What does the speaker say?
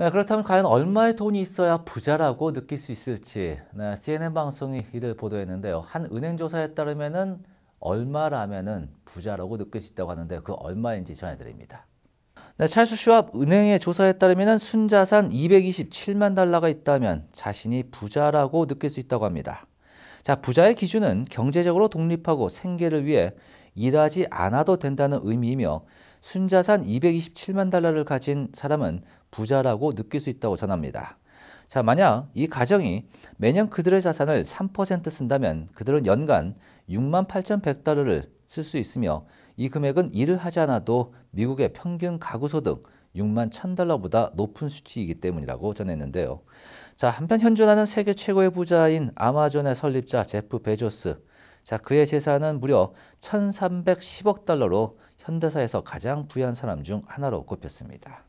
네, 그렇다면 과연 얼마의 돈이 있어야 부자라고 느낄 수 있을지 네, CNN 방송이 이를 보도했는데요. 한 은행 조사에 따르면은 얼마라면은 부자라고 느낄 수 있다고 하는데 그 얼마인지 전해드립니다. 네, 찰스 슈왑 은행의 조사에 따르면 순자산 227만 달러가 있다면 자신이 부자라고 느낄 수 있다고 합니다. 자, 부자의 기준은 경제적으로 독립하고 생계를 위해 일하지 않아도 된다는 의미이며 순자산 227만 달러를 가진 사람은 부자라고 느낄 수 있다고 전합니다. 자, 만약 이 가정이 매년 그들의 자산을 3% 쓴다면 그들은 연간 6만 8,100달러를 쓸 수 있으며 이 금액은 일을 하지 않아도 미국의 평균 가구소득 6만 1000달러보다 높은 수치이기 때문이라고 전했는데요. 자, 한편 현존하는 세계 최고의 부자인 아마존의 설립자 제프 베조스 자, 그의 재산은 무려 1310억 달러로 현대사에서 가장 부유한 사람 중 하나로 꼽혔습니다.